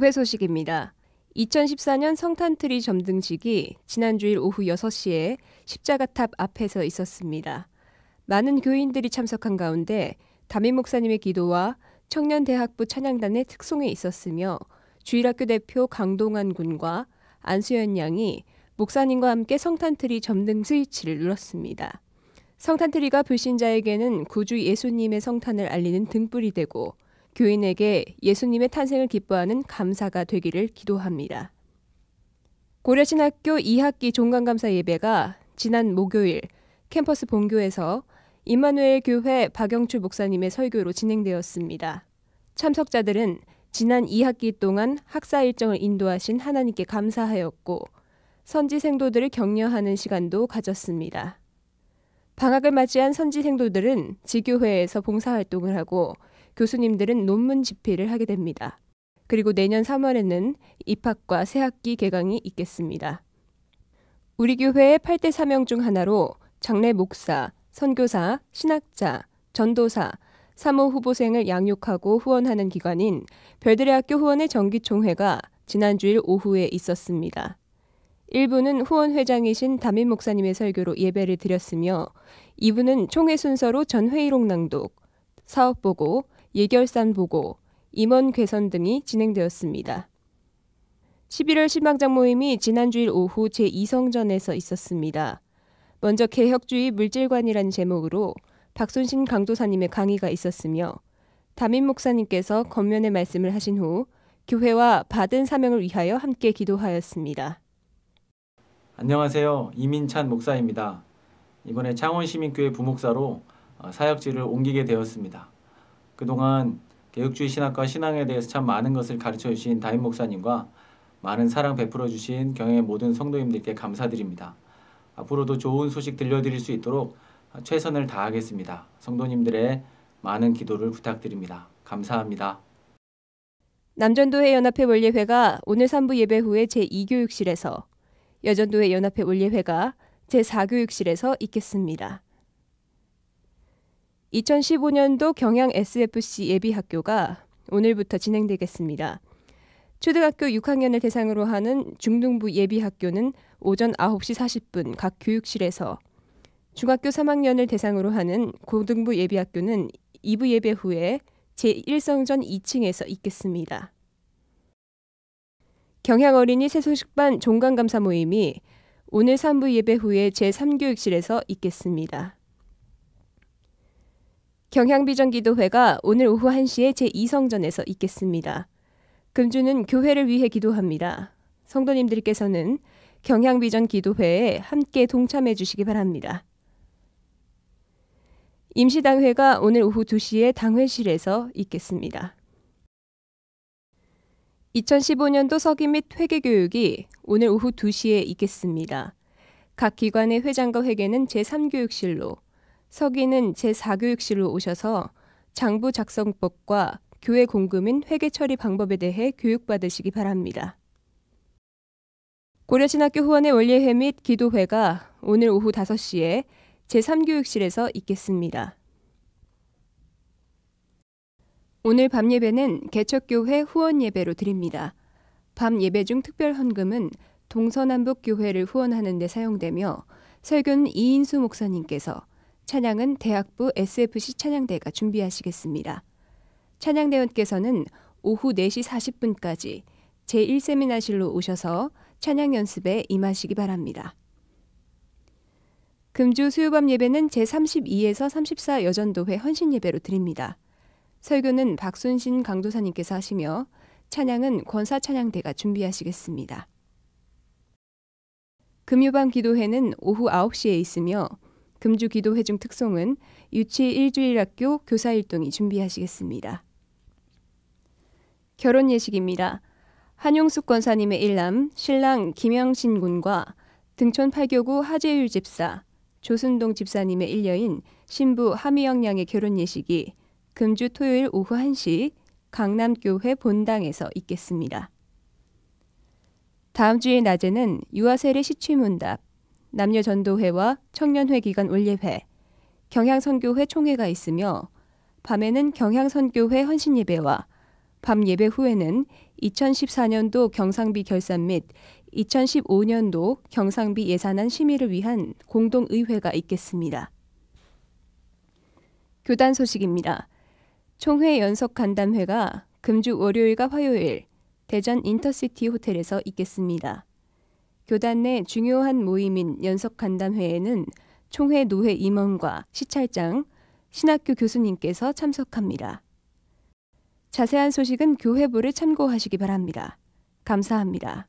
교회 소식입니다. 2014년 성탄트리 점등식이 지난주일 오후 6시에 십자가탑 앞에서 있었습니다. 많은 교인들이 참석한 가운데 담임 목사님의 기도와 청년대학부 찬양단의 특송이 있었으며 주일학교 대표 강동환 군과 안수연 양이 목사님과 함께 성탄트리 점등 스위치를 눌렀습니다. 성탄트리가 불신자에게는 구주 예수님의 성탄을 알리는 등불이 되고 교인에게 예수님의 탄생을 기뻐하는 감사가 되기를 기도합니다. 고려신학교 2학기 종강감사 예배가 지난 목요일 캠퍼스 본교에서 임마누엘 교회 박영출 목사님의 설교로 진행되었습니다. 참석자들은 지난 2학기 동안 학사 일정을 인도하신 하나님께 감사하였고 선지 생도들을 격려하는 시간도 가졌습니다. 방학을 맞이한 선지 생도들은 지교회에서 봉사활동을 하고 교수님들은 논문 집필을 하게 됩니다. 그리고 내년 3월에는 입학과 새학기 개강이 있겠습니다. 우리 교회의 8대 사명 중 하나로 장례 목사, 선교사, 신학자, 전도사, 사모 후보생을 양육하고 후원하는 기관인 별들의 학교 후원의 정기총회가 지난주일 오후에 있었습니다. 1부는 후원회장이신 담임 목사님의 설교로 예배를 드렸으며 2부는 총회 순서로 전회의록 낭독, 사업보고, 예결산 보고, 임원 개선 등이 진행되었습니다. 11월 실망장 모임이 지난주일 오후 제2성전에서 있었습니다. 먼저 개혁주의 물질관이라는 제목으로 박순신 강도사님의 강의가 있었으며 담임 목사님께서 건면의 말씀을 하신 후 교회와 받은 사명을 위하여 함께 기도하였습니다. 안녕하세요. 이민찬 목사입니다. 이번에 창원시민교회 부목사로 어, 사역지를 옮기게 되었습니다. 그동안 개혁주의 신학과 신앙에 대해서 참 많은 것을 가르쳐 주신 다임 목사님과 많은 사랑 베풀어 주신 경영의 모든 성도님들께 감사드립니다. 앞으로도 좋은 소식 들려드릴 수 있도록 최선을 다하겠습니다. 성도님들의 많은 기도를 부탁드립니다. 감사합니다. 남전도회 연합회 원례회가 오늘 3부 예배 후에 제2교육실에서 여전도회 연합회 원례회가 제4교육실에서 있겠습니다. 2015년도 경향 SFC 예비학교가 오늘부터 진행되겠습니다. 초등학교 6학년을 대상으로 하는 중등부 예비학교는 오전 9시 40분 각 교육실에서 중학교 3학년을 대상으로 하는 고등부 예비학교는 2부 예배 후에 제1성전 2층에서 있겠습니다. 경향어린이 새소식반 종강감사 모임이 오늘 3부 예배 후에 제3교육실에서 있겠습니다. 경향비전기도회가 오늘 오후 1시에 제2성전에서 있겠습니다. 금주는 교회를 위해 기도합니다. 성도님들께서는 경향비전 기도회에 함께 동참해 주시기 바랍니다. 임시당회가 오늘 오후 2시에 당회실에서 있겠습니다. 2015년도 서기 및 회계교육이 오늘 오후 2시에 있겠습니다. 각 기관의 회장과 회계는 제3교육실로, 서기는 제4교육실로 오셔서 장부 작성법과 교회 공금인 회계 처리 방법에 대해 교육받으시기 바랍니다. 고려신학교 후원의 원리회 및 기도회가 오늘 오후 5시에 제3교육실에서 있겠습니다. 오늘 밤 예배는 개척교회 후원 예배로 드립니다. 밤 예배 중 특별 헌금은 동서남북 교회를 후원하는 데 사용되며 설교는 이인수 목사님께서 찬양은 대학부 SFC 찬양대가 준비하시겠습니다. 찬양대원께서는 오후 4시 40분까지 제1세미나실로 오셔서 찬양 연습에 임하시기 바랍니다. 금주 수요밤 예배는 제32에서 34 여전도회 헌신 예배로 드립니다. 설교는 박순신 강도사님께서 하시며 찬양은 권사 찬양대가 준비하시겠습니다. 금요밤 기도회는 오후 9시에 있으며 금주 기도 회중 특송은 유치 일주일 학교 교사 일동이 준비하시겠습니다. 결혼 예식입니다. 한용숙 권사님의 일남 신랑 김영신 군과 등촌 8교구 하재율 집사 조순동 집사님의 일녀인 신부 하미영 양의 결혼 예식이 금주 토요일 오후 1시 강남교회 본당에서 있겠습니다. 다음 주일 낮에는 유아세례 시취문답 남녀전도회와 청년회 기간 올예회, 경향선교회 총회가 있으며 밤에는 경향선교회 헌신예배와 밤 예배 후에는 2014년도 경상비 결산 및 2015년도 경상비 예산안 심의를 위한 공동의회가 있겠습니다. 교단 소식입니다. 총회 연석 간담회가 금주 월요일과 화요일 대전 인터시티 호텔에서 있겠습니다. 교단 내 중요한 모임인 연석 간담회에는 총회 노회 임원과 시찰장, 신학교 교수님께서 참석합니다. 자세한 소식은 교회부를 참고하시기 바랍니다. 감사합니다.